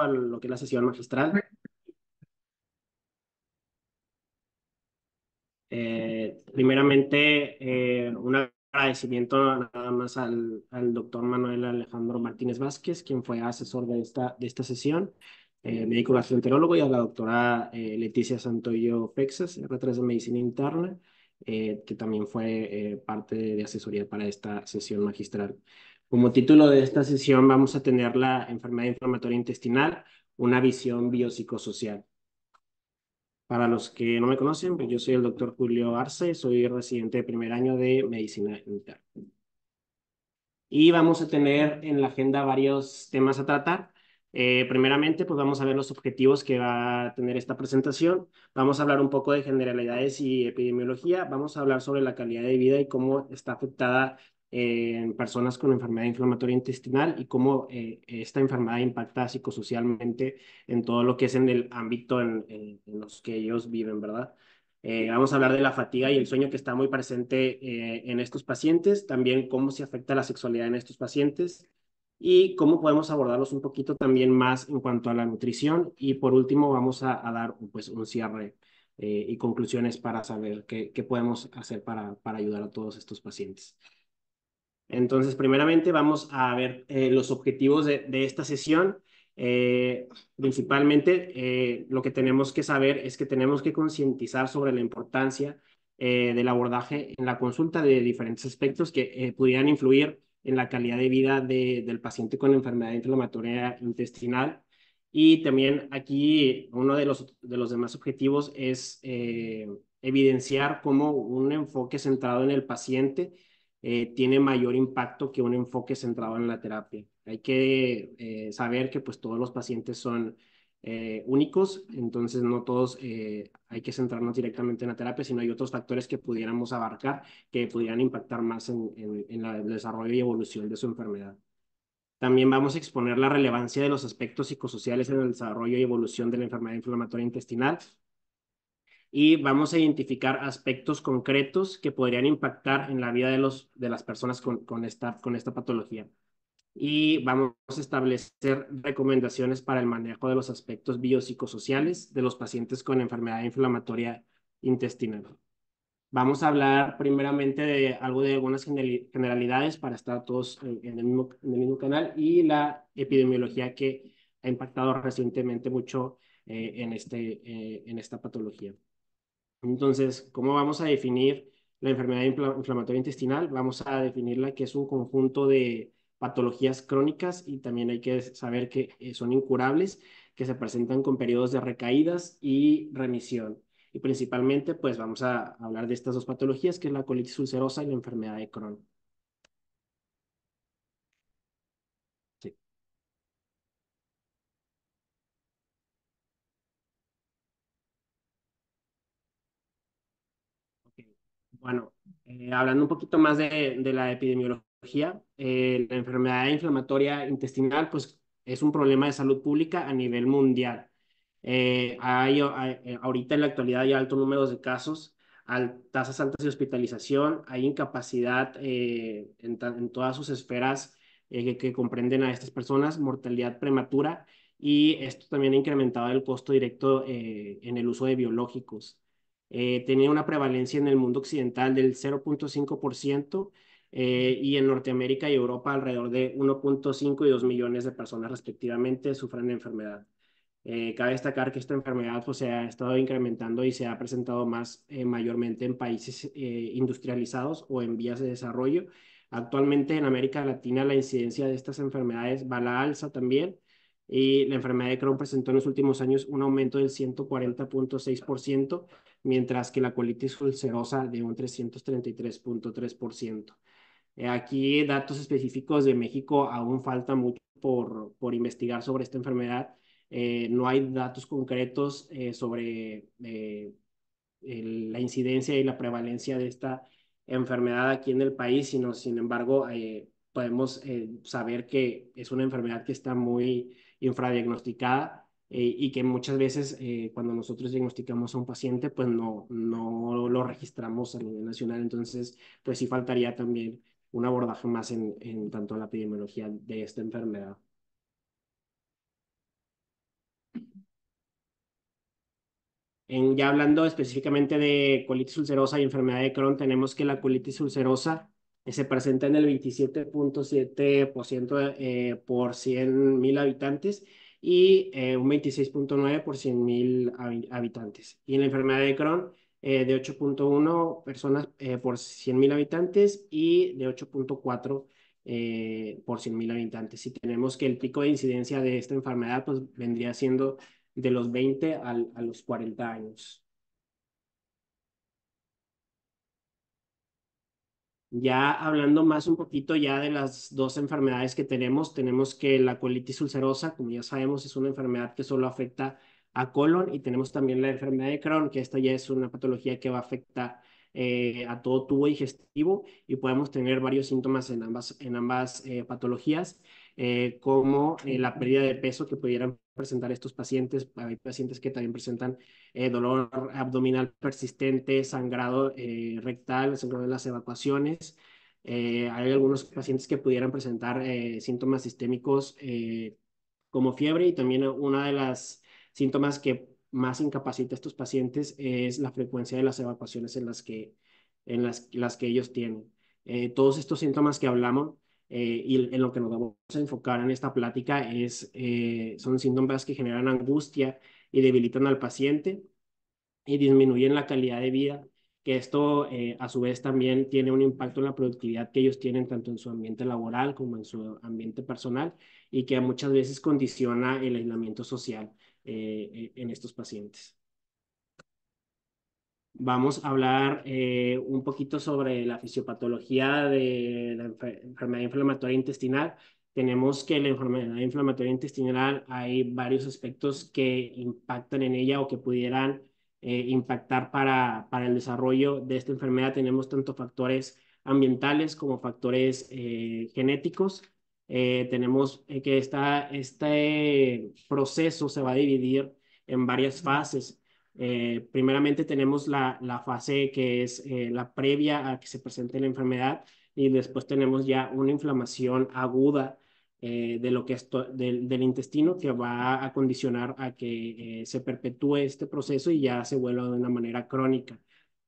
a lo que es la sesión magistral. Eh, primeramente, eh, un agradecimiento nada más al, doctor Manuel Alejandro Martínez Vázquez, quien fue asesor de esta, de esta sesión, eh, médico gastroenterólogo, y a la doctora eh, Leticia Santoyo Pexas, r de Medicina Interna, que también fue parte de asesoría para esta sesión magistral. Como título de esta sesión vamos a tener la enfermedad inflamatoria intestinal, una visión biopsicosocial. Para los que no me conocen, pues yo soy el doctor Julio Arce, soy residente de primer año de medicina interna. Y vamos a tener en la agenda varios temas a tratar. Eh, primeramente, pues vamos a ver los objetivos que va a tener esta presentación. Vamos a hablar un poco de generalidades y epidemiología. Vamos a hablar sobre la calidad de vida y cómo está afectada eh, en personas con enfermedad inflamatoria intestinal y cómo eh, esta enfermedad impacta psicosocialmente en todo lo que es en el ámbito en, los que ellos viven, ¿verdad? Eh, vamos a hablar de la fatiga y el sueño que está muy presente en estos pacientes, también cómo se afecta la sexualidad en estos pacientes y cómo podemos abordarlos un poquito también más en cuanto a la nutrición y por último vamos a, a dar pues un cierre y conclusiones para saber qué, qué podemos hacer para, para ayudar a todos estos pacientes. Entonces, primeramente vamos a ver eh, los objetivos de, esta sesión. Eh, principalmente, eh, lo que tenemos que saber es que tenemos que concientizar sobre la importancia del abordaje en la consulta de diferentes aspectos que pudieran influir en la calidad de vida del paciente con enfermedad inflamatoria intestinal. Y también aquí uno de los, demás objetivos es evidenciar cómo un enfoque centrado en el paciente eh, tiene mayor impacto que un enfoque centrado en la terapia. Hay que eh, saber que pues todos los pacientes son eh, únicos, entonces no todos hay que centrarnos directamente en la terapia, sino hay otros factores que pudiéramos abarcar que pudieran impactar más en, el desarrollo y evolución de su enfermedad. También vamos a exponer la relevancia de los aspectos psicosociales en el desarrollo y evolución de la enfermedad inflamatoria intestinal, y vamos a identificar aspectos concretos que podrían impactar en la vida de, los, de las personas con, con, esta, con esta patología. Y vamos a establecer recomendaciones para el manejo de los aspectos biopsicosociales de los pacientes con enfermedad inflamatoria intestinal. Vamos a hablar primeramente de algo de algunas generalidades para estar todos en el mismo, en el mismo canal y la epidemiología que ha impactado recientemente mucho eh, en, este, eh, en esta patología. Entonces, ¿cómo vamos a definir la enfermedad inflamatoria intestinal? Vamos a definirla que es un conjunto de patologías crónicas y también hay que saber que eh, son incurables, que se presentan con periodos de recaídas y remisión. Y principalmente, pues vamos a hablar de estas dos patologías, que es la colitis ulcerosa y la enfermedad de Crohn. Bueno, eh, hablando un poquito más de, la epidemiología, eh, la enfermedad inflamatoria intestinal pues, es un problema de salud pública a nivel mundial. Eh, ahorita en la actualidad hay altos números de casos, tasas altas de hospitalización, hay incapacidad en, todas sus esferas que, comprenden a estas personas, mortalidad prematura y esto también ha incrementado el costo directo en el uso de biológicos. Eh, tenía una prevalencia en el mundo occidental del 0.5% eh, y en Norteamérica y Europa alrededor de 1.5 y 2 millones de personas respectivamente sufren enfermedad. Eh, cabe destacar que esta enfermedad pues, se ha estado incrementando y se ha presentado más mayormente en países industrializados o en vías de desarrollo. Actualmente en América Latina la incidencia de estas enfermedades va a la alza también y la enfermedad de Crohn presentó en los últimos años un aumento del 140.6% mientras que la colitis ulcerosa de un 333.3%. Eh, aquí datos específicos de México aún falta mucho por, por investigar sobre esta enfermedad. Eh, no hay datos concretos eh, sobre la incidencia y la prevalencia de esta enfermedad aquí en el país, sino sin embargo podemos saber que es una enfermedad que está muy infradiagnosticada eh, y que muchas veces eh, cuando nosotros diagnosticamos a un paciente, pues no, lo registramos a nivel nacional. Entonces, pues sí faltaría también un abordaje más en, en tanto la epidemiología de esta enfermedad. ya hablando específicamente de colitis ulcerosa y enfermedad de Crohn, tenemos que la colitis ulcerosa eh, se presenta en el 27.7% eh, por 100.000 habitantes y eh, un 26.9 por 100.000 habitantes. Y en la enfermedad de Crohn, eh, de 8.1 personas eh, por 100.000 habitantes y de 8.4 por 100.000 habitantes. Si tenemos que el pico de incidencia de esta enfermedad pues vendría siendo de los 20 a los 40 años. Ya hablando más un poquito ya de las dos enfermedades que tenemos, tenemos que la colitis ulcerosa, como ya sabemos, es una enfermedad que solo afecta a colon y tenemos también la enfermedad de Crohn, que esta ya es una patología que va a afectar eh, a todo tubo digestivo y podemos tener varios síntomas en ambas, en ambas eh, patologías, eh, como la pérdida de peso que pudieran presentar estos pacientes. Hay pacientes que también presentan eh, dolor abdominal persistente, sangrado eh, rectal, sangrado en las evacuaciones. Eh, hay algunos pacientes que pudieran presentar síntomas sistémicos como fiebre y también una de las síntomas que más incapacita a estos pacientes es la frecuencia de las evacuaciones en las que, en las, las que ellos tienen. todos estos síntomas que hablamos eh, y en lo que nos vamos a enfocar en esta plática es, eh, son síntomas que generan angustia y debilitan al paciente y disminuyen la calidad de vida, que esto eh, a su vez también tiene un impacto en la productividad que ellos tienen tanto en su ambiente laboral como en su ambiente personal y que muchas veces condiciona el aislamiento social en estos pacientes vamos a hablar eh, un poquito sobre la fisiopatología de la enfermedad inflamatoria intestinal. Tenemos que la enfermedad inflamatoria intestinal hay varios aspectos que impactan en ella o que pudieran eh, impactar para, para el desarrollo de esta enfermedad. Tenemos tanto factores ambientales como factores eh, genéticos. tenemos que esta, este proceso se va a dividir en varias fases eh, primeramente tenemos la, la, fase que es eh, la previa a que se presente la enfermedad y después tenemos ya una inflamación aguda eh, de lo que del, intestino que va a condicionar a que se perpetúe este proceso y ya se vuelva de una manera crónica.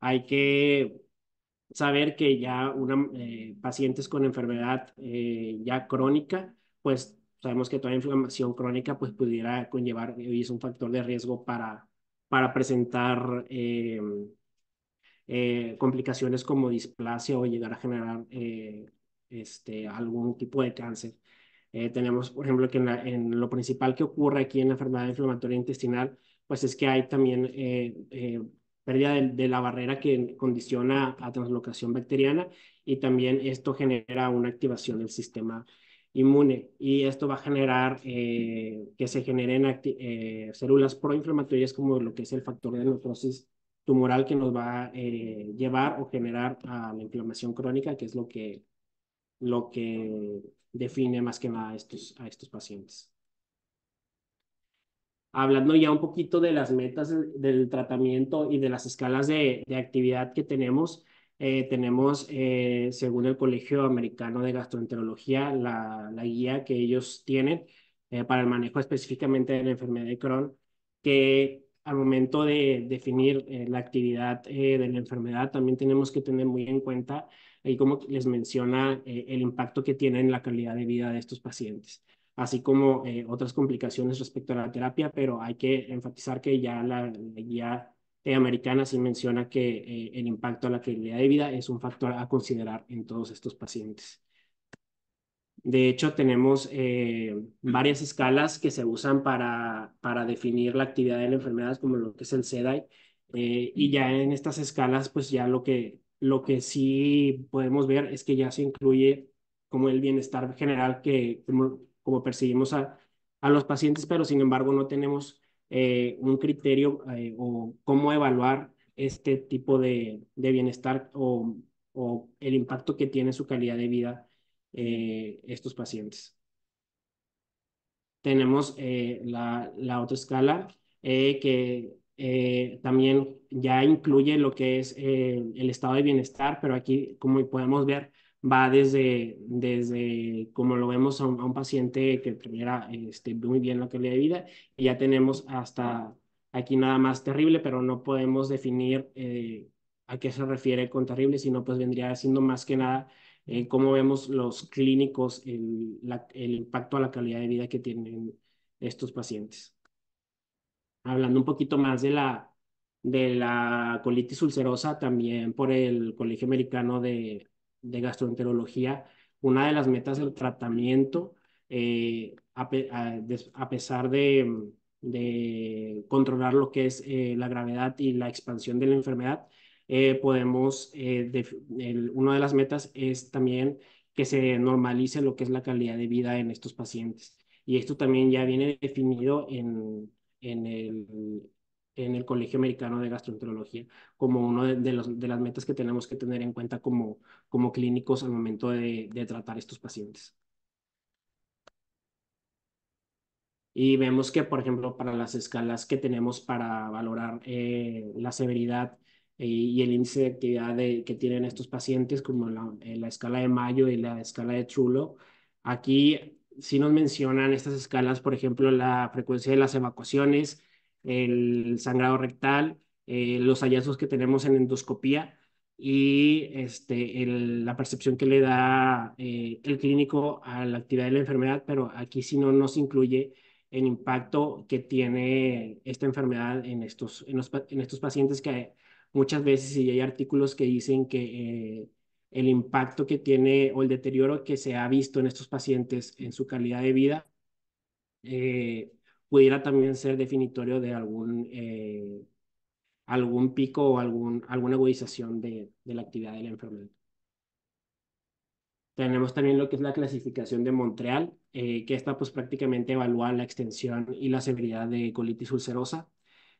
Hay que saber que ya una, pacientes con enfermedad ya crónica, pues sabemos que toda inflamación crónica pues pudiera conllevar y es un factor de riesgo para para presentar eh, eh, complicaciones como displasia o llegar a generar eh, este, algún tipo de cáncer. tenemos, por ejemplo, que en, lo principal que ocurre aquí en la enfermedad inflamatoria intestinal, pues es que hay también pérdida de, la barrera que condiciona a translocación bacteriana y también esto genera una activación del sistema inmune y esto va a generar eh, que se generen eh, células proinflamatorias como lo que es el factor de necrosis tumoral que nos va a eh, llevar o generar a la inflamación crónica, que es lo que, lo que define más que nada a estos, a estos pacientes. Hablando ya un poquito de las metas del tratamiento y de las escalas de actividad que tenemos, eh, tenemos, eh, según el Colegio Americano de Gastroenterología, la, la guía que ellos tienen eh, para el manejo específicamente de la enfermedad de Crohn, que al momento de definir la actividad de la enfermedad, también tenemos que tener muy en cuenta, y como les menciona, el impacto que tiene en la calidad de vida de estos pacientes así como otras complicaciones respecto a la terapia, pero hay que enfatizar que ya la guía eh, americana sí menciona que eh, el impacto a la calidad de vida es un factor a considerar en todos estos pacientes. De hecho, tenemos eh, varias escalas que se usan para, para definir la actividad de la enfermedad, como lo que es el SEDAI, eh, y ya en estas escalas, pues ya lo que, lo que sí podemos ver es que ya se incluye como el bienestar general que como, percibimos a, a los pacientes, pero sin embargo no tenemos eh, un criterio eh, o cómo evaluar este tipo de, bienestar o, el impacto que tiene su calidad de vida eh, estos pacientes. Tenemos la, la otra escala que también ya incluye lo que es el estado de bienestar, pero aquí, como podemos ver, va desde, desde como lo vemos a un, paciente que tuviera este, muy bien la calidad de vida, y ya tenemos hasta aquí nada más terrible, pero no podemos definir eh, a qué se refiere con terrible, sino pues vendría siendo más que nada eh, cómo vemos los clínicos, el, el impacto a la calidad de vida que tienen estos pacientes. Hablando un poquito más de la de la colitis ulcerosa también por el Colegio Americano de de gastroenterología, una de las metas del tratamiento, eh, a, pesar mm, de, controlar lo que es eh, la gravedad y la expansión de la enfermedad, eh, podemos, una de las metas es también que se normalice lo que es la calidad de vida en estos pacientes. Y esto también ya viene definido en, en el en el Colegio Americano de Gastroenterología como una de, de, de, las metas que tenemos que tener en cuenta como, como clínicos al momento de, de tratar estos pacientes. Y vemos que, por ejemplo, para las escalas que tenemos para valorar eh, la severidad eh, y el índice de actividad que tienen estos pacientes, como la, eh, la escala de Mayo y la escala de Chulo, aquí sí nos mencionan estas escalas, por ejemplo, la frecuencia de las evacuaciones, el sangrado rectal, eh, los hallazgos que tenemos en endoscopía y este, la percepción que le da eh, el clínico a la actividad de la enfermedad, pero aquí si no nos incluye el impacto que tiene esta enfermedad en estos, en, los, en estos pacientes que muchas veces y hay artículos que dicen que eh, el impacto que tiene o el deterioro que se ha visto en estos pacientes en su calidad de vida eh, pudiera también ser definitorio de algún, eh, algún pico o algún, alguna agudización de, la actividad de la enfermedad. Tenemos también lo que es la clasificación de Montreal, eh, que esta pues prácticamente evalúa la extensión y la severidad de colitis ulcerosa.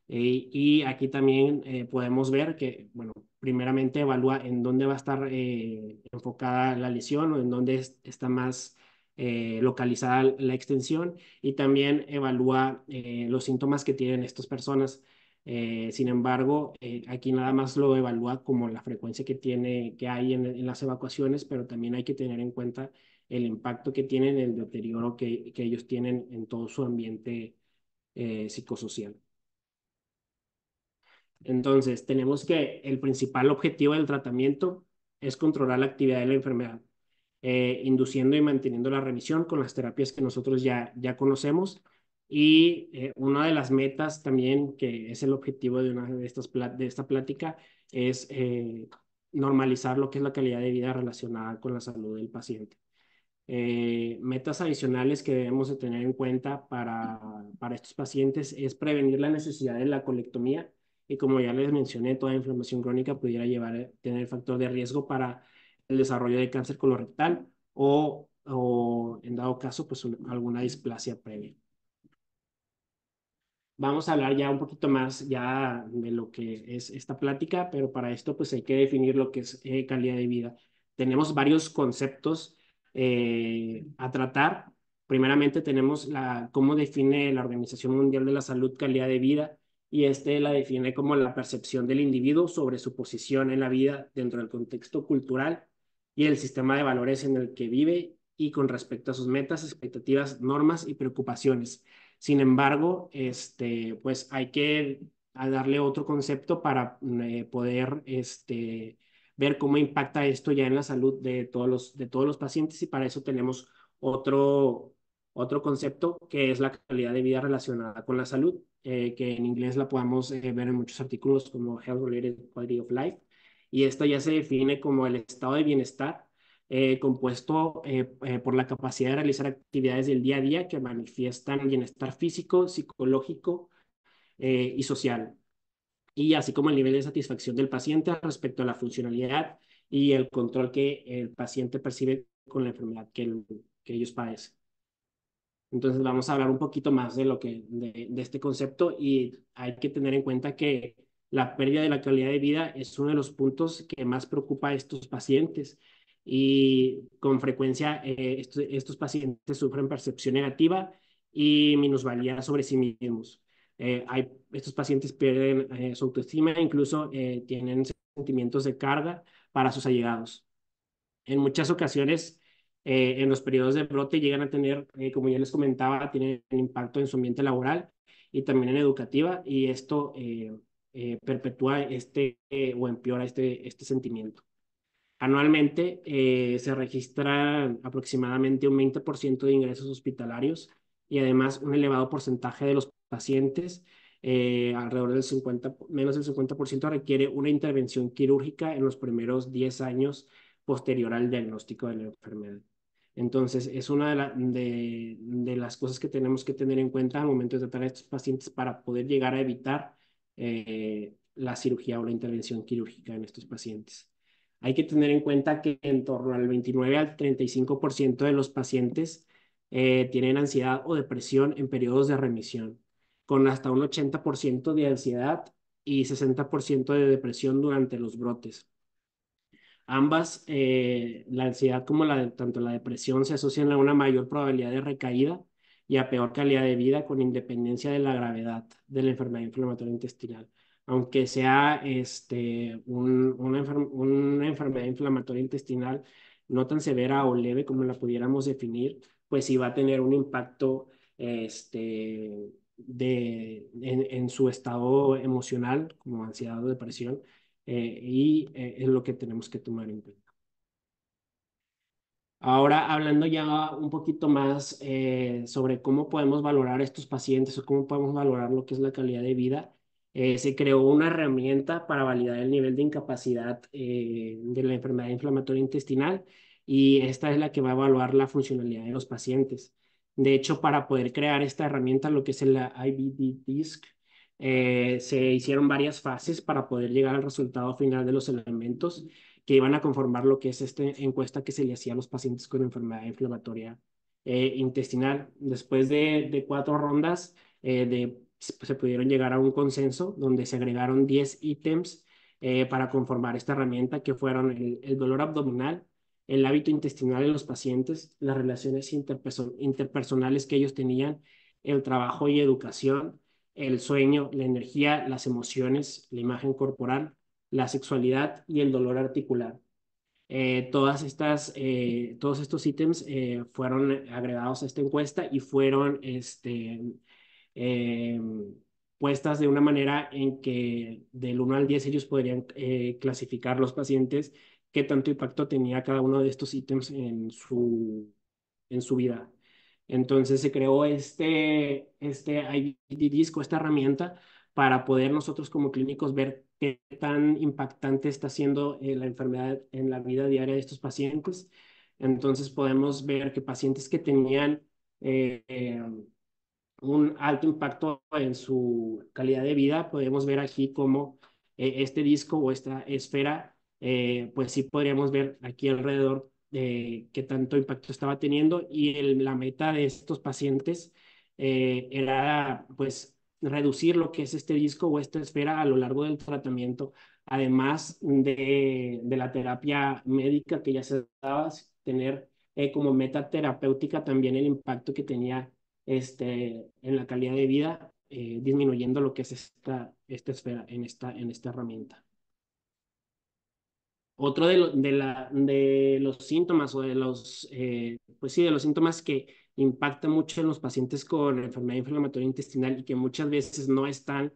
Eh, y aquí también podemos ver que, bueno, primeramente evalúa en dónde va a estar enfocada la lesión o en dónde está más eh, localizada la extensión y también evalúa eh, los síntomas que tienen estas personas. Eh, sin embargo, aquí nada más lo evalúa como la frecuencia que, tiene, que hay en, las evacuaciones, pero también hay que tener en cuenta el impacto que tienen, el deterioro que ellos tienen en todo su ambiente psicosocial. Entonces, tenemos que el principal objetivo del tratamiento es controlar la actividad de la enfermedad eh, induciendo y manteniendo la remisión con las terapias que nosotros ya, ya conocemos. Y eh, una de las metas también, que es el objetivo de, una de, estas de esta plática, es eh, normalizar lo que es la calidad de vida relacionada con la salud del paciente. metas adicionales que debemos de tener en cuenta para, para estos pacientes es prevenir la necesidad de la colectomía y como ya les mencioné, toda inflamación crónica pudiera llevar, tener factor de riesgo para el desarrollo de cáncer colorectal o, en dado caso, pues alguna displasia previa. Vamos a hablar ya un poquito más ya de lo que es esta plática, pero para esto pues hay que definir lo que es eh, calidad de vida. Tenemos varios conceptos eh, a tratar. Primeramente tenemos la, cómo define la Organización Mundial de la Salud calidad de vida y este la define como la percepción del individuo sobre su posición en la vida dentro del contexto cultural, el sistema de valores en el que vive y con respecto a sus metas, expectativas, normas y preocupaciones. Sin embargo, este, pues hay que darle otro concepto para eh, poder este, ver cómo impacta esto ya en la salud de todos los, de todos los pacientes y para eso tenemos otro, otro concepto que es la calidad de vida relacionada con la salud, eh, que en inglés la podemos eh, ver en muchos artículos como Health Related Quality of Life y esto ya se define como el estado de bienestar eh, compuesto eh, eh, por la capacidad de realizar actividades del día a día que manifiestan bienestar físico, psicológico y social, y así como el nivel de satisfacción del paciente respecto a la funcionalidad y el control que el paciente percibe con la enfermedad que, que ellos padecen. Entonces vamos a hablar un poquito más de lo que de este concepto y hay que tener en cuenta que la pérdida de la calidad de vida es uno de los puntos que más preocupa a estos pacientes y con frecuencia eh, estos, pacientes sufren percepción negativa y minusvalía sobre sí mismos. Eh, estos pacientes pierden eh, su autoestima, e incluso tienen sentimientos de carga para sus allegados. En muchas ocasiones, en los periodos de brote llegan a tener, como ya les comentaba, tienen impacto en su ambiente laboral y también en educativa, y esto eh, perpetúa este eh, o empeora este, este sentimiento. Anualmente eh, se registran aproximadamente un 20% de ingresos hospitalarios y además un elevado porcentaje de los pacientes, alrededor del 50, menos del 50% requiere una intervención quirúrgica en los primeros 10 años posterior al diagnóstico de la enfermedad. Entonces, es una de, de, de, las cosas que tenemos que tener en cuenta al momento de tratar a estos pacientes para poder llegar a evitar eh, la cirugía o la intervención quirúrgica en estos pacientes. Hay que tener en cuenta que en torno al 29 al 35% de los pacientes eh, tienen ansiedad o depresión en periodos de remisión, con hasta un 80% de ansiedad y 60% de depresión durante los brotes. Ambas, eh, la ansiedad como la, tanto la depresión, se asocian a una mayor probabilidad de recaída y a peor calidad de vida con independencia de la gravedad de la enfermedad inflamatoria intestinal. Aunque sea este, una, enfermedad inflamatoria intestinal no tan severa o leve como la pudiéramos definir, pues sí va a tener un impacto este, de, en, su estado emocional, como ansiedad o depresión, eh, y eh, es lo que tenemos que tomar en cuenta. Ahora, hablando ya un poquito más eh, sobre cómo podemos valorar a estos pacientes o cómo podemos valorar lo que es la calidad de vida, eh, se creó una herramienta para validar el nivel de incapacidad eh, de la enfermedad inflamatoria intestinal y esta es la que va a evaluar la funcionalidad de los pacientes. De hecho, para poder crear esta herramienta, lo que es el IBD DISC, se hicieron varias fases para poder llegar al resultado final de los elementos que iban a conformar lo que es esta encuesta que se le hacía a los pacientes con enfermedad inflamatoria eh, intestinal. Después de, cuatro rondas, eh, se pudieron llegar a un consenso donde se agregaron 10 ítems eh, para conformar esta herramienta, que fueron el, dolor abdominal, el hábito intestinal de los pacientes, las relaciones interpersonales que ellos tenían, el trabajo y educación, el sueño, la energía, las emociones, la imagen corporal, la sexualidad y el dolor articular. Eh, todas estas, eh, todos estos ítems eh, fueron agregados a esta encuesta y fueron este, puestas de una manera en que del 1 al 10 ellos podrían clasificar los pacientes qué tanto impacto tenía cada uno de estos ítems en su, en su vida. Entonces se creó este, este disco, esta herramienta, para poder nosotros como clínicos ver qué tan impactante está siendo eh, la enfermedad en la vida diaria de estos pacientes. Entonces podemos ver que pacientes que tenían eh, eh, un alto impacto en su calidad de vida, podemos ver aquí cómo este disco o esta esfera, pues sí podríamos ver aquí alrededor qué tanto impacto estaba teniendo y la meta de estos pacientes era pues reducir lo que es este disco o esta esfera a lo largo del tratamiento, además de, la terapia médica que ya se daba, tener eh, como meta terapéutica también el impacto que tenía este, en la calidad de vida, eh, disminuyendo lo que es esta, esta esfera en esta, en esta herramienta. Otro de, de, la, de los síntomas o de los, eh, pues sí, de los síntomas que impacta mucho en los pacientes con enfermedad inflamatoria intestinal y que muchas veces no están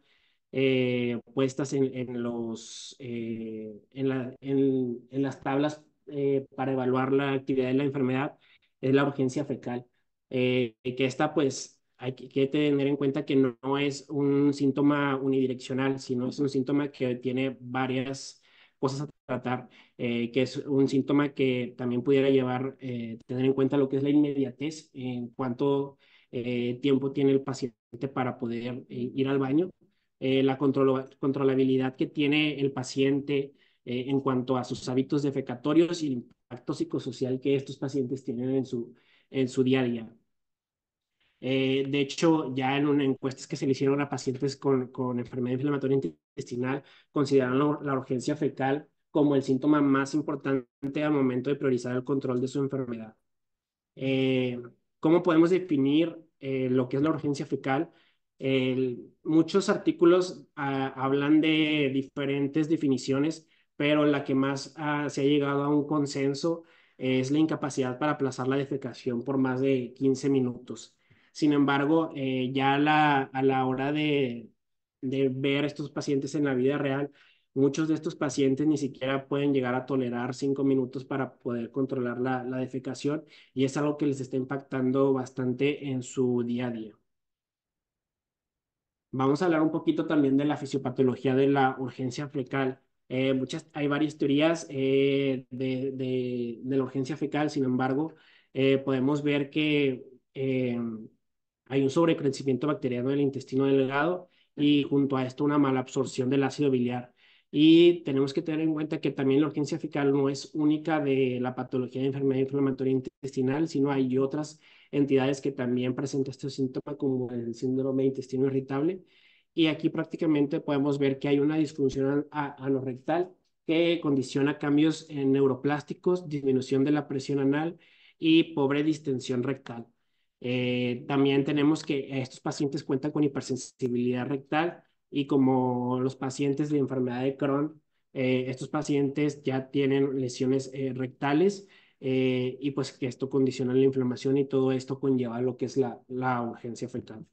eh, puestas en, los, eh, en, la, en, las tablas eh, para evaluar la actividad de la enfermedad es la urgencia fecal. que esta pues hay que tener en cuenta que no, es un síntoma unidireccional, sino es un síntoma que tiene varias cosas a tratar, eh, que es un síntoma que también pudiera llevar, eh, tener en cuenta lo que es la inmediatez, en cuánto eh, tiempo tiene el paciente para poder ir al baño, la controlabilidad que tiene el paciente en cuanto a sus hábitos defecatorios y el impacto psicosocial que estos pacientes tienen en su, en su día a día. Eh, de hecho, ya en una encuestas que se le hicieron a pacientes con, enfermedad inflamatoria intestinal, consideraron la urgencia fecal como el síntoma más importante al momento de priorizar el control de su enfermedad. Eh, ¿Cómo podemos definir eh, lo que es la urgencia fecal? muchos artículos ah, hablan de diferentes definiciones, pero la que más ah, se ha llegado a un consenso es la incapacidad para aplazar la defecación por más de 15 minutos. Sin embargo, eh, ya a la, a la hora de, de ver estos pacientes en la vida real, muchos de estos pacientes ni siquiera pueden llegar a tolerar cinco minutos para poder controlar la, defecación y es algo que les está impactando bastante en su día a día. Vamos a hablar un poquito también de la fisiopatología de la urgencia fecal. Eh, muchas, hay varias teorías eh, de, la urgencia fecal, sin embargo, podemos ver que hay un sobrecrecimiento bacteriano del intestino delgado y junto a esto una mala absorción del ácido biliar. Y tenemos que tener en cuenta que también la urgencia fecal no es única de la patología de enfermedad inflamatoria intestinal, sino hay otras entidades que también presentan este síntoma como el síndrome de intestino irritable. Y aquí prácticamente podemos ver que hay una disfunción anorrectal que condiciona cambios en neuroplásticos, disminución de la presión anal y pobre distensión rectal. Eh, también tenemos que estos pacientes cuentan con hipersensibilidad rectal y como los pacientes de enfermedad de Crohn, eh, estos pacientes ya tienen lesiones eh, rectales y pues que esto condiciona la inflamación y todo esto conlleva lo que es la, urgencia fecal.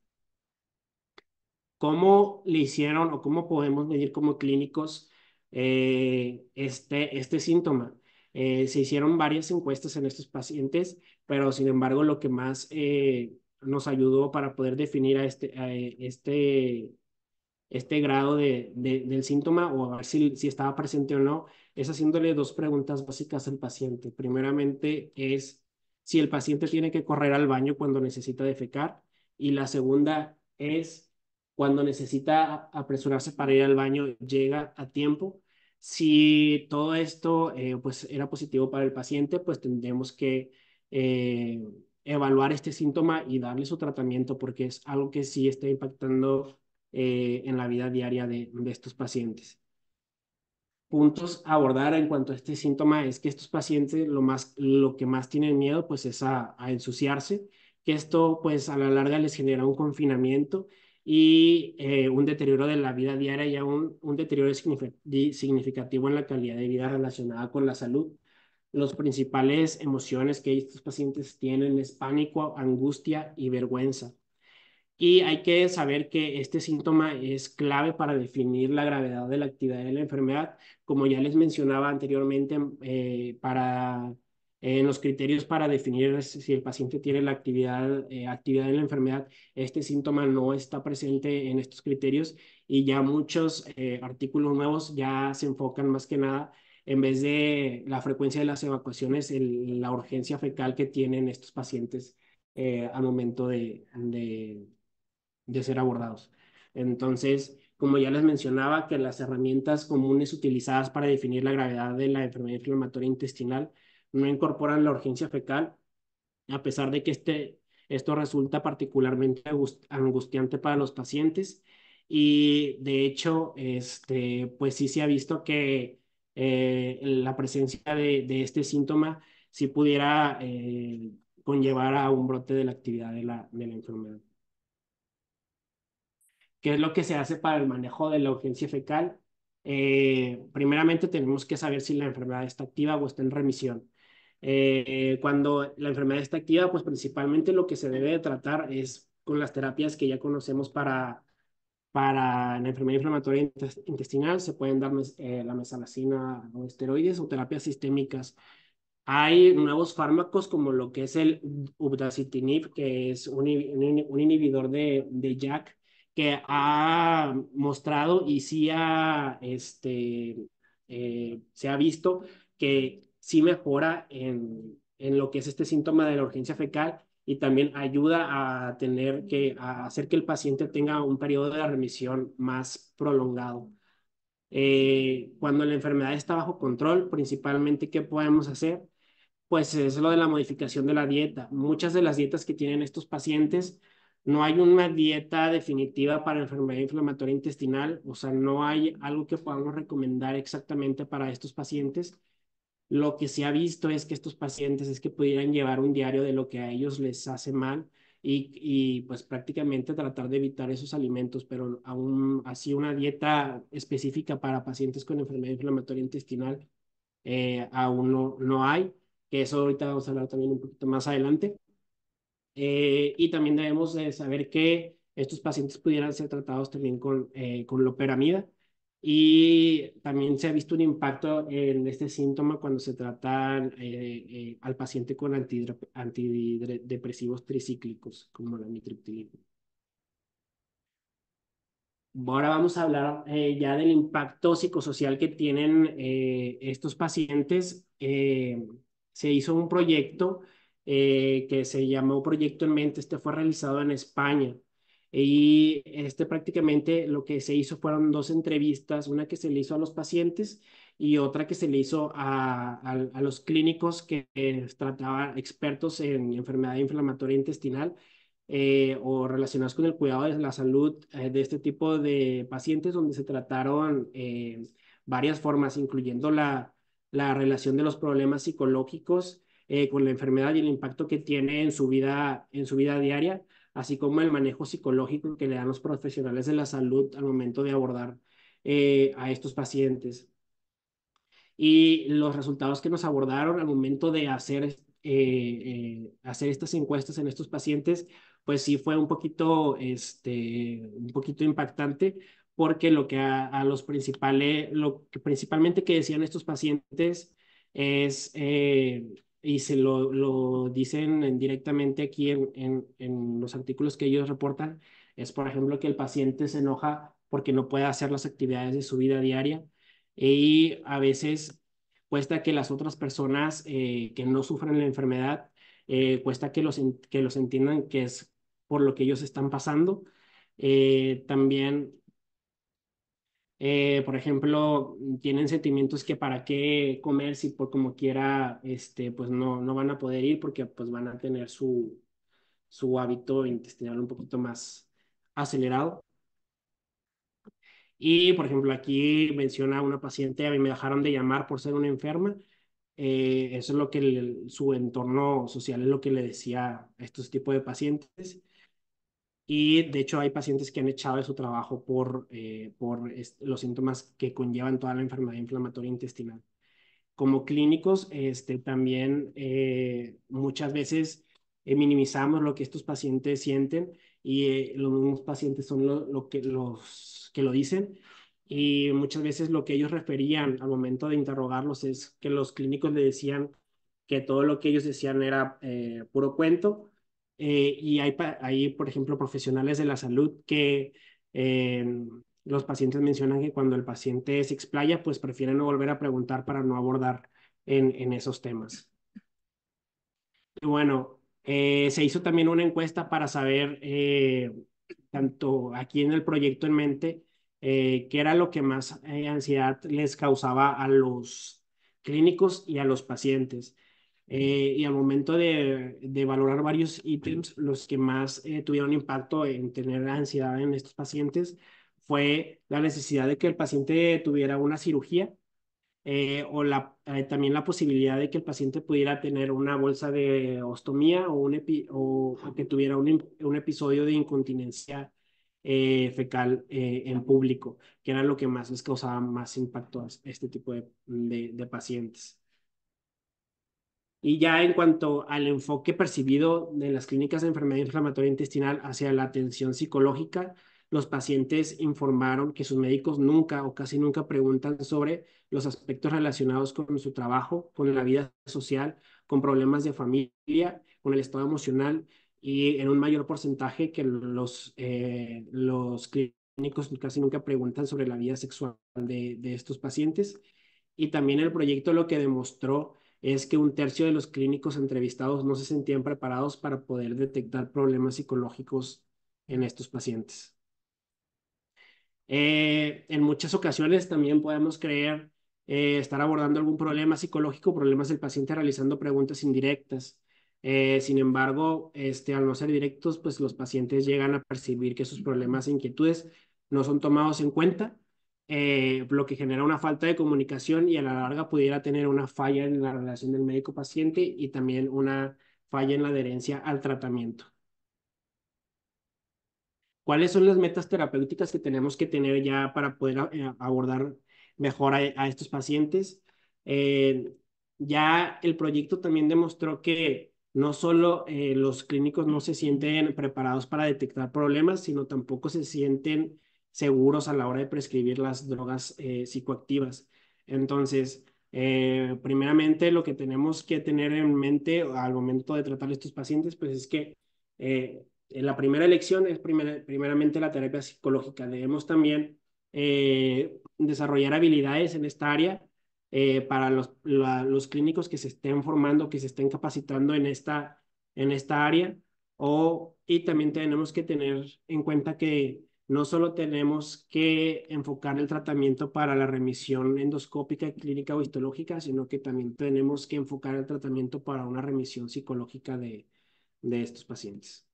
¿Cómo le hicieron o cómo podemos medir como clínicos este, este síntoma? Eh, se hicieron varias encuestas en estos pacientes, pero sin embargo lo que más eh, nos ayudó para poder definir a este, este, este grado del síntoma o a ver si, si estaba presente o no, es haciéndole dos preguntas básicas al paciente. Primeramente es si el paciente tiene que correr al baño cuando necesita defecar y la segunda es cuando necesita apresurarse para ir al baño, llega a tiempo si todo esto eh, pues era positivo para el paciente, pues tendremos que eh, evaluar este síntoma y darle su tratamiento porque es algo que sí está impactando eh, en la vida diaria de, estos pacientes. Puntos a abordar en cuanto a este síntoma es que estos pacientes lo, que más tienen miedo pues es a, a ensuciarse, que esto pues a la larga les genera un confinamiento y eh, un deterioro de la vida diaria y un, un deterioro significativo en la calidad de vida relacionada con la salud. Las principales emociones que estos pacientes tienen es pánico, angustia y vergüenza. Y hay que saber que este síntoma es clave para definir la gravedad de la actividad de la enfermedad. Como ya les mencionaba anteriormente, eh, para en eh, los criterios para definir si el paciente tiene la actividad, eh, actividad en la enfermedad, este síntoma no está presente en estos criterios y ya muchos eh, artículos nuevos ya se enfocan más que nada en vez de la frecuencia de las evacuaciones, la urgencia fecal que tienen estos pacientes al momento de, de, de ser abordados. Entonces, como ya les mencionaba, que las herramientas comunes utilizadas para definir la gravedad de la enfermedad inflamatoria intestinal no incorporan la urgencia fecal, a pesar de que este, esto resulta particularmente angustiante para los pacientes. Y de hecho, este, pues sí se ha visto que eh, la presencia de, este síntoma sí pudiera eh, conllevar a un brote de la actividad de la, enfermedad. ¿Qué es lo que se hace para el manejo de la urgencia fecal? Eh, primeramente tenemos que saber si la enfermedad está activa o está en remisión. Eh, cuando la enfermedad está activa, pues principalmente lo que se debe de tratar es con las terapias que ya conocemos para, para la enfermedad inflamatoria intestinal. Se pueden dar eh, la mesalacina o esteroides o terapias sistémicas. Hay nuevos fármacos como lo que es el ubdacitinib, que es un, un inhibidor de, de JAK, que ha mostrado y sí ha, este, eh, se ha visto que sí mejora en, lo que es este síntoma de la urgencia fecal y también ayuda a tener que hacer que el paciente tenga un periodo de remisión más prolongado. Eh, cuando la enfermedad está bajo control, principalmente, ¿qué podemos hacer? Pues es lo de la modificación de la dieta. Muchas de las dietas que tienen estos pacientes, no hay una dieta definitiva para enfermedad inflamatoria intestinal, o sea, no hay algo que podamos recomendar exactamente para estos pacientes lo que se ha visto es que estos pacientes es que pudieran llevar un diario de lo que a ellos les hace mal y, y pues prácticamente tratar de evitar esos alimentos, pero aún así una dieta específica para pacientes con enfermedad inflamatoria intestinal eh, aún no, hay, que eso ahorita vamos a hablar también un poquito más adelante. Eh, y también debemos saber que estos pacientes pudieran ser tratados también con, eh, con loperamida, y también se ha visto un impacto en este síntoma cuando se trata eh, eh, al paciente con antidepresivos tricíclicos, como la mitriptilina. Ahora vamos a hablar eh, ya del impacto psicosocial que tienen estos pacientes. se hizo un proyecto que se llamó Proyecto en Mente, este fue realizado en España. Y este prácticamente lo que se hizo fueron dos entrevistas, una que se le hizo a los pacientes y otra que se le hizo a, los clínicos que eh, trataban expertos en enfermedad inflamatoria intestinal eh, o relacionados con el cuidado de la salud eh, de este tipo de pacientes, donde se trataron varias formas, incluyendo la, relación de los problemas psicológicos con la enfermedad y el impacto que tiene en en su vida diaria así como el manejo psicológico que le dan los profesionales de la salud al momento de abordar eh, a estos pacientes. Y los resultados que nos abordaron al momento de hacer, eh, eh, hacer estas encuestas en estos pacientes, pues sí fue un poquito, este, un poquito impactante porque lo que a, los principales, lo que principalmente que decían estos pacientes es y se lo, dicen directamente aquí en, en, los artículos que ellos reportan, es por ejemplo que el paciente se enoja porque no puede hacer las actividades de su vida diaria y a veces cuesta que las otras personas eh, que no sufren la enfermedad, eh, cuesta que los, que los entiendan que es por lo que ellos están pasando. Eh, también eh, por ejemplo, tienen sentimientos que para qué comer si por como quiera, este, pues no, no van a poder ir porque pues van a tener su, su hábito intestinal un poquito más acelerado. Y, por ejemplo, aquí menciona una paciente, a mí me dejaron de llamar por ser una enferma. Eh, eso es lo que su entorno social es lo que le decía a estos tipos de pacientes. Y de hecho hay pacientes que han echado de su trabajo por, eh, por los síntomas que conllevan toda la enfermedad inflamatoria intestinal. Como clínicos, este, también eh, muchas veces eh, minimizamos lo que estos pacientes sienten y los mismos pacientes son que, los que lo dicen. Y muchas veces lo que ellos referían al momento de interrogarlos es que los clínicos le decían que todo lo que ellos decían era puro cuento eh, y hay, por ejemplo, profesionales de la salud que em, los pacientes mencionan que cuando el paciente se explaya, pues prefieren no volver a preguntar para no abordar en, esos temas. Y bueno, eh, se hizo también una encuesta para saber, eh, tanto aquí en el proyecto en mente, qué era lo que más ansiedad les causaba a los clínicos y a los pacientes. Eh, y al momento de, valorar varios ítems, los que más eh, tuvieron impacto en tener ansiedad en estos pacientes fue la necesidad de que el paciente tuviera una cirugía eh, o la, también la posibilidad de que el paciente pudiera tener una bolsa de ostomía o, un o, que tuviera un, episodio de incontinencia fecal en público, que era lo que más les causaba más impacto a este tipo de pacientes. Y ya en cuanto al enfoque percibido de las clínicas de enfermedad inflamatoria intestinal hacia la atención psicológica, los pacientes informaron que sus médicos nunca o casi nunca preguntan sobre los aspectos relacionados con su trabajo, con la vida social, con problemas de familia, con el estado emocional y en un mayor porcentaje que los, eh, los clínicos casi nunca preguntan sobre la vida sexual de, de estos pacientes. Y también el proyecto lo que demostró es que un tercio de los clínicos entrevistados no se sentían preparados para poder detectar problemas psicológicos en estos pacientes. Eh, en muchas ocasiones también podemos creer eh, estar abordando algún problema psicológico, problemas del paciente realizando preguntas indirectas. Eh, sin embargo, este, al no ser directos, pues los pacientes llegan a percibir que sus problemas e inquietudes no son tomados en cuenta eh, lo que genera una falta de comunicación y a la larga pudiera tener una falla en la relación del médico-paciente y también una falla en la adherencia al tratamiento. ¿Cuáles son las metas terapéuticas que tenemos que tener ya para poder eh, abordar mejor a, estos pacientes? Eh, ya el proyecto también demostró que no solo los clínicos no se sienten preparados para detectar problemas, sino tampoco se sienten seguros a la hora de prescribir las drogas eh, psicoactivas. Entonces, eh, primeramente lo que tenemos que tener en mente al momento de tratar estos pacientes, pues es que eh, la primera elección es primeramente la terapia psicológica. Debemos también desarrollar habilidades en esta área para los, los clínicos que se estén formando, que se estén capacitando en esta, en esta área. O, y también tenemos que tener en cuenta que no solo tenemos que enfocar el tratamiento para la remisión endoscópica, clínica o histológica, sino que también tenemos que enfocar el tratamiento para una remisión psicológica de, estos pacientes.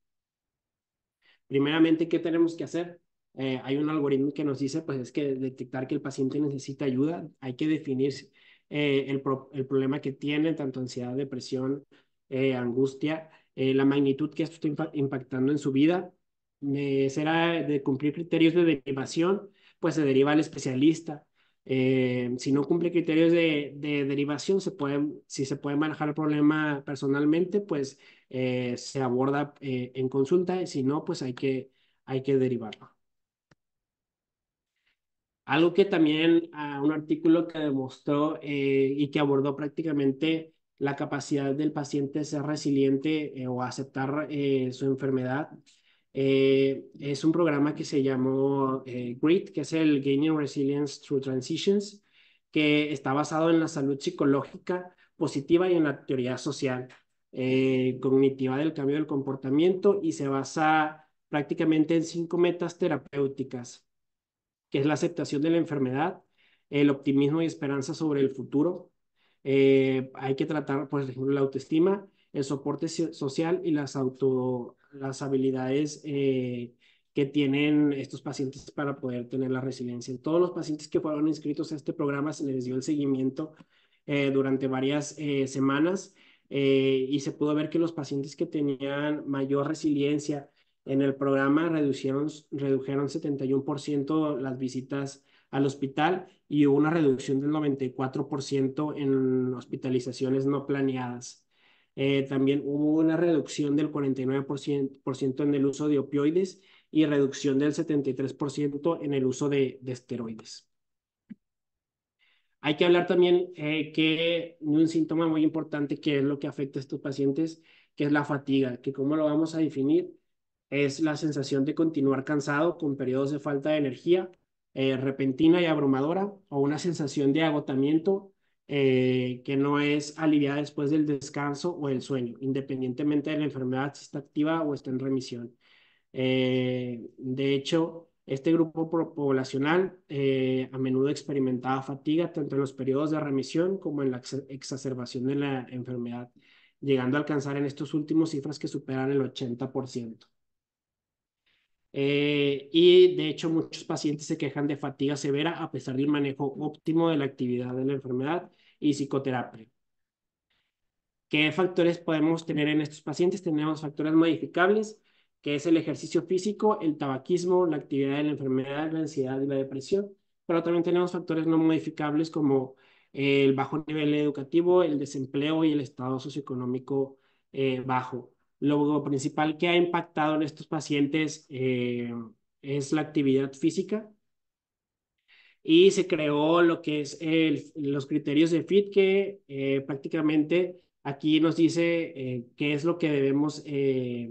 Primeramente, ¿qué tenemos que hacer? Eh, hay un algoritmo que nos dice, pues es que detectar que el paciente necesita ayuda, hay que definir eh, el, problema que tiene, tanto ansiedad, depresión, eh, angustia, la magnitud que esto está impactando en su vida, eh, será de cumplir criterios de derivación, pues se deriva al especialista. Eh, si no cumple criterios de, derivación, se puede, si se puede manejar el problema personalmente, pues eh, se aborda en consulta, y si no, pues hay que, hay que derivarlo. Algo que también, a ah, un artículo que demostró y que abordó prácticamente la capacidad del paciente de ser resiliente o aceptar su enfermedad eh, es un programa que se llamó eh, GRIT, que es el Gaining Resilience Through Transitions, que está basado en la salud psicológica positiva y en la teoría social eh, cognitiva del cambio del comportamiento y se basa prácticamente en cinco metas terapéuticas, que es la aceptación de la enfermedad, el optimismo y esperanza sobre el futuro. Eh, hay que tratar, por ejemplo, la autoestima, el soporte social y las, las habilidades eh, que tienen estos pacientes para poder tener la resiliencia. Todos los pacientes que fueron inscritos a este programa se les dio el seguimiento eh, durante varias eh, semanas y se pudo ver que los pacientes que tenían mayor resiliencia en el programa redujeron 71% las visitas al hospital y hubo una reducción del 94% en hospitalizaciones no planeadas. Eh, también hubo una reducción del 49% en el uso de opioides y reducción del 73% en el uso de, esteroides. Hay que hablar también eh, que un síntoma muy importante que es lo que afecta a estos pacientes, que es la fatiga, que cómo lo vamos a definir, es la sensación de continuar cansado con periodos de falta de energía eh, repentina y abrumadora o una sensación de agotamiento eh, que no es aliviada después del descanso o el sueño, independientemente de la enfermedad, si está activa o está en remisión. Eh, de hecho, este grupo poblacional eh, a menudo experimentaba fatiga tanto en los periodos de remisión como en la exacerbación de la enfermedad, llegando a alcanzar en estos últimos cifras que superan el 80%. y de hecho muchos pacientes se quejan de fatiga severa a pesar del manejo óptimo de la actividad de la enfermedad y psicoterapia. ¿Qué factores podemos tener en estos pacientes? Tenemos factores modificables, que es el ejercicio físico, el tabaquismo, la actividad de la enfermedad, la ansiedad y la depresión, pero también tenemos factores no modificables como el bajo nivel educativo, el desempleo y el estado socioeconómico eh, bajo. Lo principal que ha impactado en estos pacientes eh, es la actividad física, y se creó lo que es el, los criterios de FIT que eh, prácticamente aquí nos dice eh, qué es lo que debemos eh,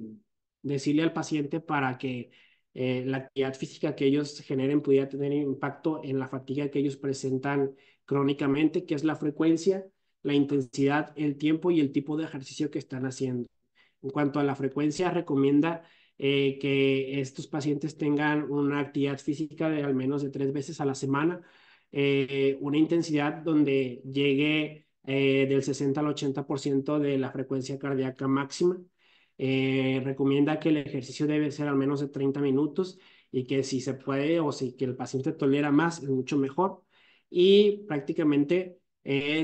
decirle al paciente para que la actividad física que ellos generen pudiera tener impacto en la fatiga que ellos presentan crónicamente, que es la frecuencia, la intensidad, el tiempo y el tipo de ejercicio que están haciendo. En cuanto a la frecuencia, recomienda eh, que estos pacientes tengan una actividad física de al menos de tres veces a la semana, eh, una intensidad donde llegue eh, del 60 al 80% de la frecuencia cardíaca máxima. recomienda que el ejercicio debe ser al menos de 30 minutos y que si se puede o si que el paciente tolera más es mucho mejor. Y prácticamente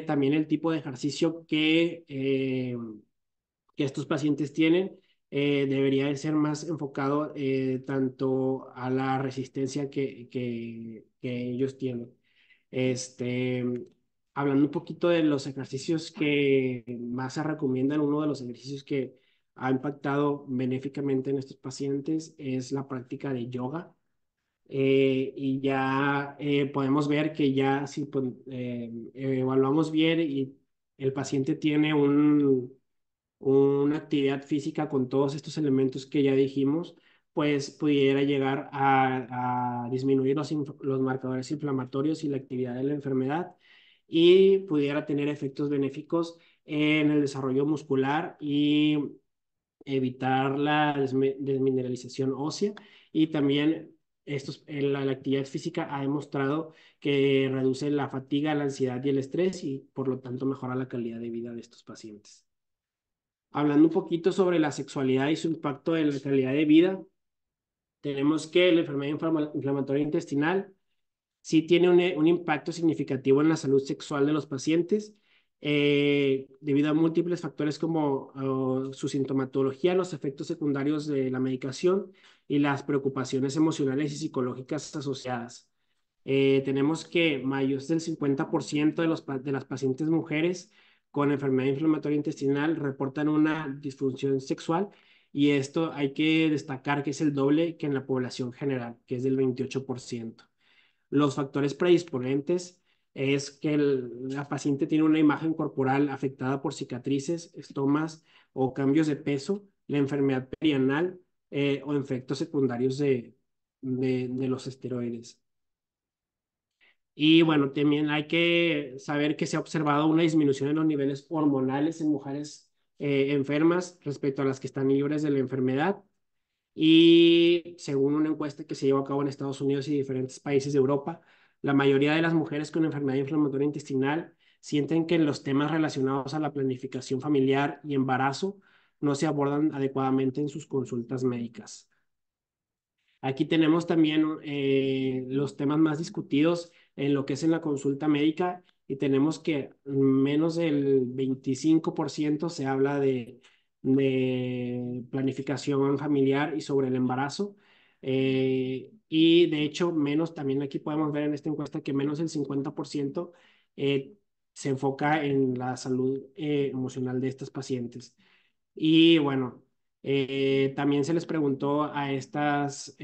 también el tipo de ejercicio que, que estos pacientes tienen eh, debería ser más enfocado eh, tanto a la resistencia que, ellos tienen. Este, hablando un poquito de los ejercicios que más se recomiendan, uno de los ejercicios que ha impactado benéficamente en estos pacientes es la práctica de yoga. Eh, y ya eh, podemos ver que ya si pues, evaluamos bien y el paciente tiene un, una actividad física con todos estos elementos que ya dijimos, pues pudiera llegar a, disminuir los, marcadores inflamatorios y la actividad de la enfermedad y pudiera tener efectos benéficos en el desarrollo muscular y evitar la desmineralización ósea y también la, actividad física ha demostrado que reduce la fatiga, la ansiedad y el estrés y por lo tanto mejora la calidad de vida de estos pacientes hablando un poquito sobre la sexualidad y su impacto en la calidad de vida, tenemos que la enfermedad inflamatoria intestinal sí tiene un, impacto significativo en la salud sexual de los pacientes. Eh, debido a múltiples factores como su sintomatología, los efectos secundarios de la medicación y las preocupaciones emocionales y psicológicas asociadas. Eh, tenemos que mayores del 50% de, de las pacientes mujeres con enfermedad inflamatoria intestinal reportan una disfunción sexual y esto hay que destacar que es el doble que en la población general, que es del 28%. Los factores predisponentes es que la paciente tiene una imagen corporal afectada por cicatrices, estomas o cambios de peso, la enfermedad perianal eh, o efectos secundarios de los esteroides. Y bueno, también hay que saber que se ha observado una disminución en los niveles hormonales en mujeres eh, enfermas respecto a las que están libres de la enfermedad. Y según una encuesta que se llevó a cabo en Estados Unidos y diferentes países de Europa, la mayoría de las mujeres con enfermedad inflamatoria intestinal sienten que los temas relacionados a la planificación familiar y embarazo no se abordan adecuadamente en sus consultas médicas. Aquí tenemos también eh, los temas más discutidos en lo que es en la consulta médica y tenemos que menos del 25% se habla de, de planificación familiar y sobre el embarazo. Eh, y de hecho, menos, también aquí podemos ver en esta encuesta que menos del 50% eh, se enfoca en la salud eh, emocional de estas pacientes. Y bueno, también se les preguntó a estas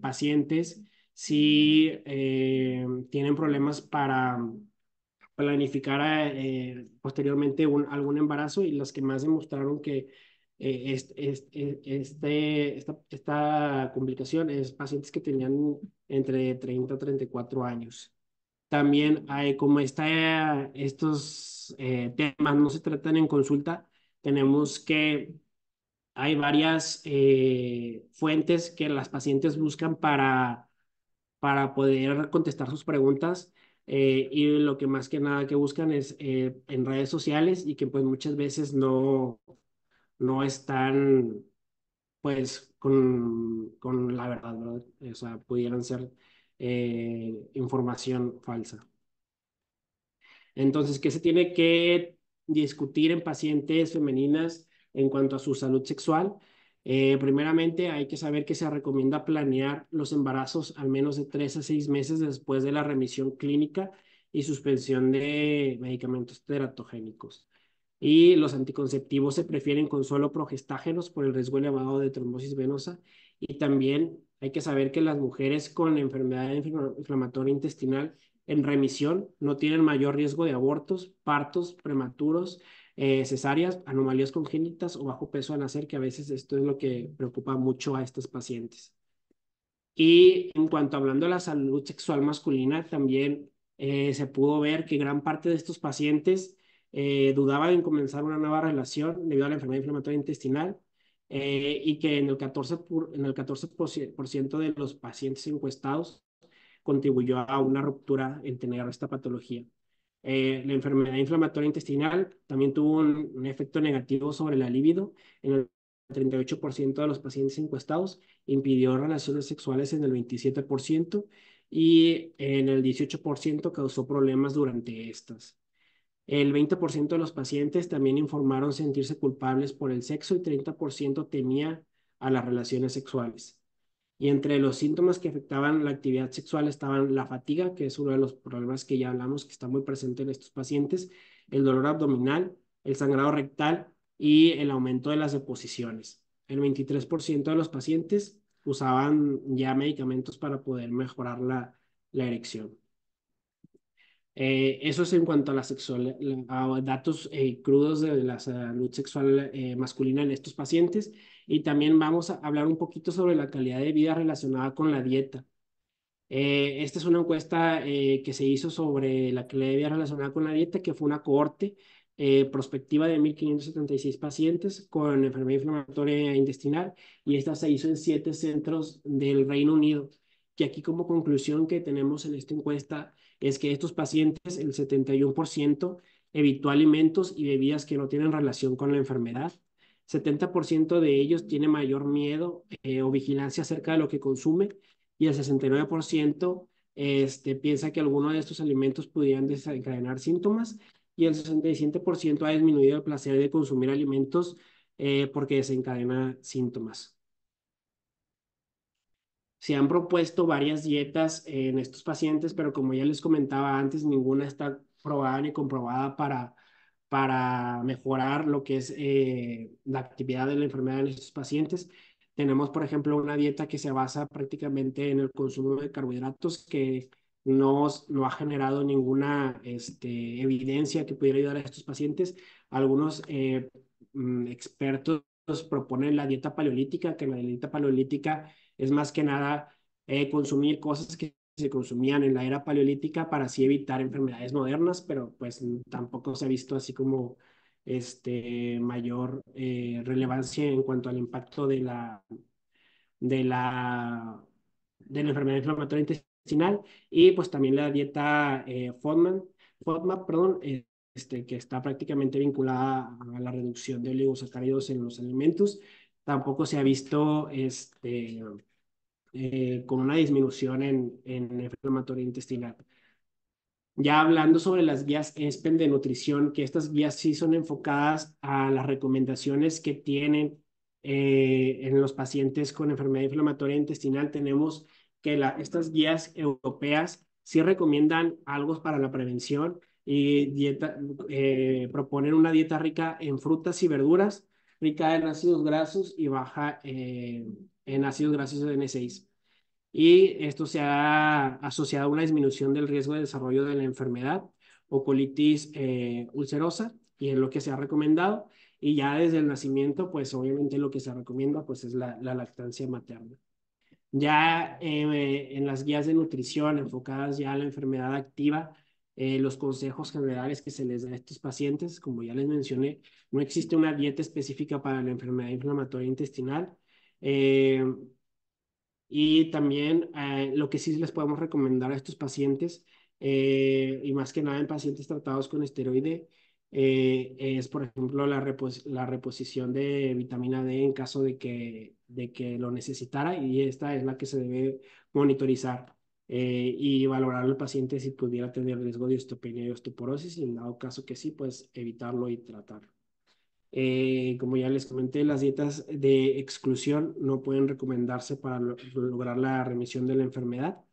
pacientes si eh, tienen problemas para planificar eh, posteriormente un, algún embarazo y las que más demostraron que eh, e, este, esta, complicación es pacientes que tenían entre 30 y 34 años. También hay como esta, estos temas no se tratan en consulta, tenemos que hay varias fuentes que las pacientes buscan para para poder contestar sus preguntas. Eh, y lo que más que nada que buscan es eh, en redes sociales y que pues muchas veces no, no están pues con, con la verdad, O sea, pudieran ser eh, información falsa. Entonces, ¿qué se tiene que discutir en pacientes femeninas en cuanto a su salud sexual? Eh, primeramente, hay que saber que se recomienda planear los embarazos al menos de tres a seis meses después de la remisión clínica y suspensión de medicamentos teratogénicos. Y los anticonceptivos se prefieren con solo progestágenos por el riesgo elevado de trombosis venosa. Y también hay que saber que las mujeres con enfermedad inflamatoria intestinal en remisión no tienen mayor riesgo de abortos, partos prematuros, eh, cesáreas, anomalías congénitas o bajo peso al nacer, que a veces esto es lo que preocupa mucho a estos pacientes. Y en cuanto hablando de la salud sexual masculina, también eh, se pudo ver que gran parte de estos pacientes eh, dudaban en comenzar una nueva relación debido a la enfermedad inflamatoria intestinal y que en el 14%, en el 14 de los pacientes encuestados contribuyó a una ruptura en tener esta patología. Eh, la enfermedad inflamatoria intestinal también tuvo un, efecto negativo sobre la libido. En el 38% de los pacientes encuestados impidió relaciones sexuales en el 27% y en el 18% causó problemas durante estas. El 20% de los pacientes también informaron sentirse culpables por el sexo y 30% temía a las relaciones sexuales. Y entre los síntomas que afectaban la actividad sexual estaban la fatiga, que es uno de los problemas que ya hablamos, que está muy presente en estos pacientes, el dolor abdominal, el sangrado rectal y el aumento de las deposiciones. El 23% de los pacientes usaban ya medicamentos para poder mejorar la, erección. Eh, eso es en cuanto a, la sexual, datos eh, crudos de la salud sexual eh, masculina en estos pacientes y también vamos a hablar un poquito sobre la calidad de vida relacionada con la dieta. Eh, esta es una encuesta eh, que se hizo sobre la calidad de vida relacionada con la dieta, que fue una cohorte eh, prospectiva de 1.576 pacientes con enfermedad inflamatoria intestinal y esta se hizo en siete centros del Reino Unido. Y aquí como conclusión que tenemos en esta encuesta es que estos pacientes, el 71%, evitó alimentos y bebidas que no tienen relación con la enfermedad 70% de ellos tiene mayor miedo eh, o vigilancia acerca de lo que consume y el 69% este, piensa que alguno de estos alimentos pudieran desencadenar síntomas y el 67% ha disminuido el placer de consumir alimentos eh, porque desencadena síntomas. Se han propuesto varias dietas en estos pacientes, pero como ya les comentaba antes, ninguna está probada ni comprobada para para mejorar lo que es eh, la actividad de la enfermedad en estos pacientes. Tenemos, por ejemplo, una dieta que se basa prácticamente en el consumo de carbohidratos que no, no ha generado ninguna este, evidencia que pudiera ayudar a estos pacientes. Algunos eh, mm, expertos proponen la dieta paleolítica, que la dieta paleolítica es más que nada eh, consumir cosas que se consumían en la era paleolítica para así evitar enfermedades modernas, pero pues tampoco se ha visto así como este, mayor eh, relevancia en cuanto al impacto de la, de la, de la enfermedad inflamatoria intestinal y pues también la dieta eh, FODMAP, este, que está prácticamente vinculada a la reducción de oligosacáridos en los alimentos. Tampoco se ha visto este, eh, con una disminución en, en inflamatoria intestinal. Ya hablando sobre las guías ESPEN de nutrición, que estas guías sí son enfocadas a las recomendaciones que tienen eh, en los pacientes con enfermedad inflamatoria intestinal, tenemos que la, estas guías europeas sí recomiendan algo para la prevención y dieta, eh, proponen una dieta rica en frutas y verduras, rica en ácidos grasos y baja en en ácidos grasos N6. Y esto se ha asociado a una disminución del riesgo de desarrollo de la enfermedad o colitis eh, ulcerosa, y es lo que se ha recomendado. Y ya desde el nacimiento, pues obviamente lo que se recomienda pues es la, lactancia materna. Ya eh, en las guías de nutrición enfocadas ya a la enfermedad activa, eh, los consejos generales que se les da a estos pacientes, como ya les mencioné, no existe una dieta específica para la enfermedad inflamatoria intestinal, eh, y también eh, lo que sí les podemos recomendar a estos pacientes, eh, y más que nada en pacientes tratados con esteroide, es, por ejemplo, la, la reposición de vitamina D en caso de que, de que lo necesitara, y esta es la que se debe monitorizar. y valorar al paciente si pudiera tener riesgo de osteopenia y osteoporosis y en dado caso que sí, pues evitarlo y tratarlo. Eh, como ya les comenté, las dietas de exclusión no pueden recomendarse para lograr la remisión de la enfermedad.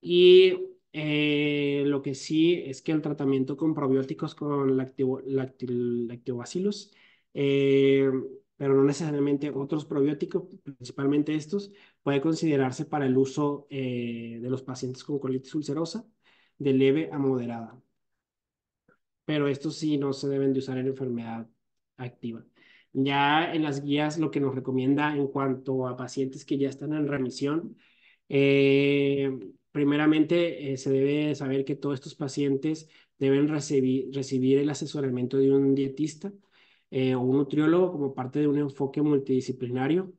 Y eh, lo que sí es que el tratamiento con probióticos con lactobacilos eh, pero no necesariamente otros probióticos, principalmente estos, puede considerarse para el uso de los pacientes con colitis ulcerosa de leve a moderada. Pero estos sí no se deben de usar en enfermedad activa. Ya en las guías lo que nos recomienda en cuanto a pacientes que ya están en remisión, eh, primeramente eh, se debe saber que todos estos pacientes deben recibir, el asesoramiento de un dietista eh, o un nutriólogo como parte de un enfoque multidisciplinario.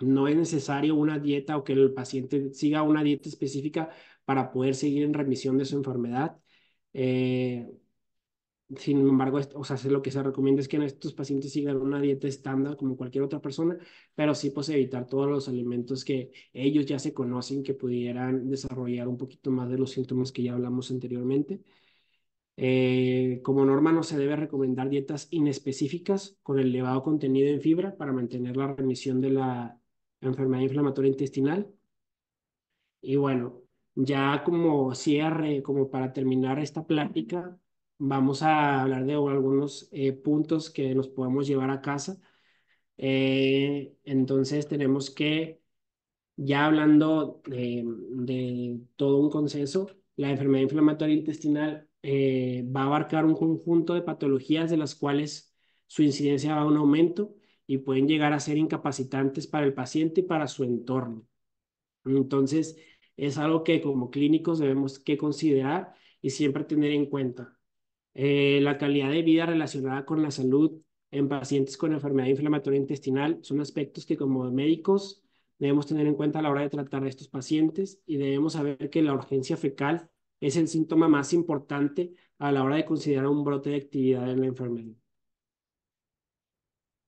No es necesario una dieta o que el paciente siga una dieta específica para poder seguir en remisión de su enfermedad. Sin embargo, o sea, lo que se recomienda es que estos pacientes sigan una dieta estándar como cualquier otra persona, pero sí pues evitar todos los alimentos que ellos ya se conocen que pudieran desarrollar un poquito más de los síntomas que ya hablamos anteriormente. Eh, como norma no se debe recomendar dietas inespecíficas con elevado contenido en fibra para mantener la remisión de la enfermedad inflamatoria intestinal. Y bueno, ya como cierre, como para terminar esta plática, vamos a hablar de algunos eh, puntos que nos podemos llevar a casa. Eh, entonces tenemos que, ya hablando de, todo un consenso, la enfermedad inflamatoria intestinal eh, va a abarcar un conjunto de patologías de las cuales su incidencia va a un aumento y pueden llegar a ser incapacitantes para el paciente y para su entorno. Entonces, es algo que como clínicos debemos que considerar y siempre tener en cuenta. Eh, la calidad de vida relacionada con la salud en pacientes con enfermedad inflamatoria intestinal son aspectos que como médicos debemos tener en cuenta a la hora de tratar a estos pacientes y debemos saber que la urgencia fecal es el síntoma más importante a la hora de considerar un brote de actividad en la enfermedad.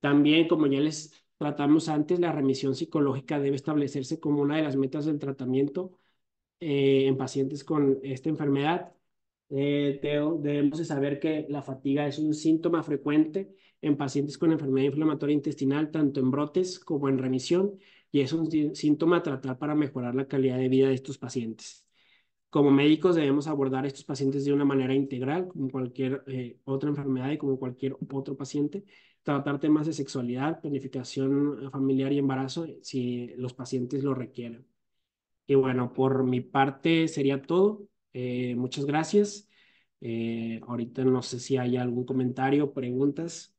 También, como ya les tratamos antes, la remisión psicológica debe establecerse como una de las metas del tratamiento eh, en pacientes con esta enfermedad eh, debemos saber que la fatiga es un síntoma frecuente en pacientes con enfermedad inflamatoria intestinal, tanto en brotes como en remisión, y es un síntoma a tratar para mejorar la calidad de vida de estos pacientes. Como médicos debemos abordar a estos pacientes de una manera integral, como cualquier eh, otra enfermedad y como cualquier otro paciente, tratar temas de sexualidad, planificación familiar y embarazo eh, si los pacientes lo requieren. Y bueno, por mi parte sería todo. Eh, muchas gracias. Eh, ahorita no sé si hay algún comentario, preguntas.